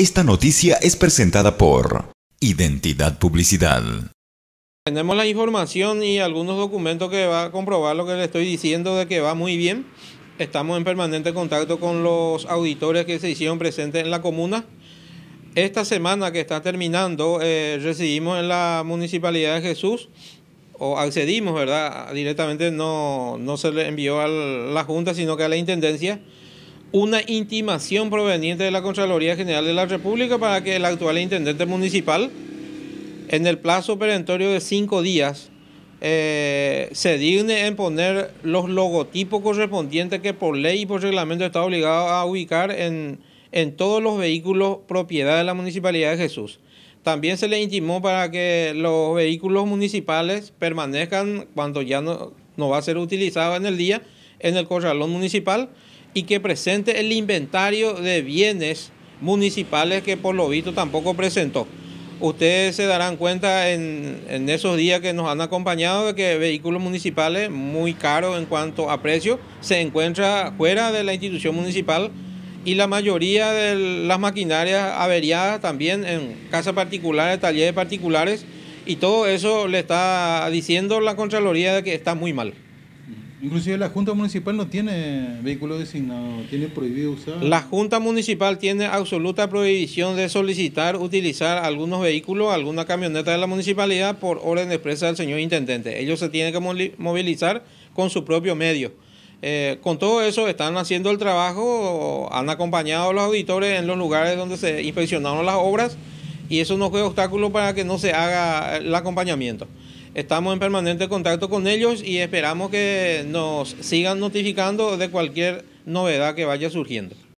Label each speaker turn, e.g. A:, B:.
A: Esta noticia es presentada por Identidad Publicidad. Tenemos la información y algunos documentos que va a comprobar lo que le estoy diciendo de que va muy bien. Estamos en permanente contacto con los auditores que se hicieron presentes en la comuna. Esta semana que está terminando, eh, recibimos en la Municipalidad de Jesús, o accedimos, ¿verdad? Directamente no, no se le envió a la Junta, sino que a la Intendencia una intimación proveniente de la Contraloría General de la República para que el actual intendente municipal, en el plazo perentorio de cinco días, eh, se digne en poner los logotipos correspondientes que por ley y por reglamento está obligado a ubicar en, todos los vehículos propiedad de la Municipalidad de Jesús. También se le intimó para que los vehículos municipales permanezcan cuando ya no, no va a ser utilizado en el día en el corralón municipal y que presente el inventario de bienes municipales que por lo visto tampoco presentó. Ustedes se darán cuenta en, esos días que nos han acompañado de que vehículos municipales muy caros en cuanto a precio se encuentra fuera de la institución municipal y la mayoría de las maquinarias averiadas también en casas particulares, talleres particulares, y todo eso le está diciendo la Contraloría de que está muy mal. Inclusive la Junta Municipal no tiene vehículo designado, tiene prohibido usar. La Junta Municipal tiene absoluta prohibición de solicitar utilizar algunos vehículos, alguna camioneta de la municipalidad por orden expresa del señor Intendente. Ellos se tienen que movilizar con su propio medio. Eh, con todo eso están haciendo el trabajo, han acompañado a los auditores en los lugares donde se inspeccionaron las obras y eso no fue obstáculo para que no se haga el acompañamiento. Estamos en permanente contacto con ellos y esperamos que nos sigan notificando de cualquier novedad que vaya surgiendo.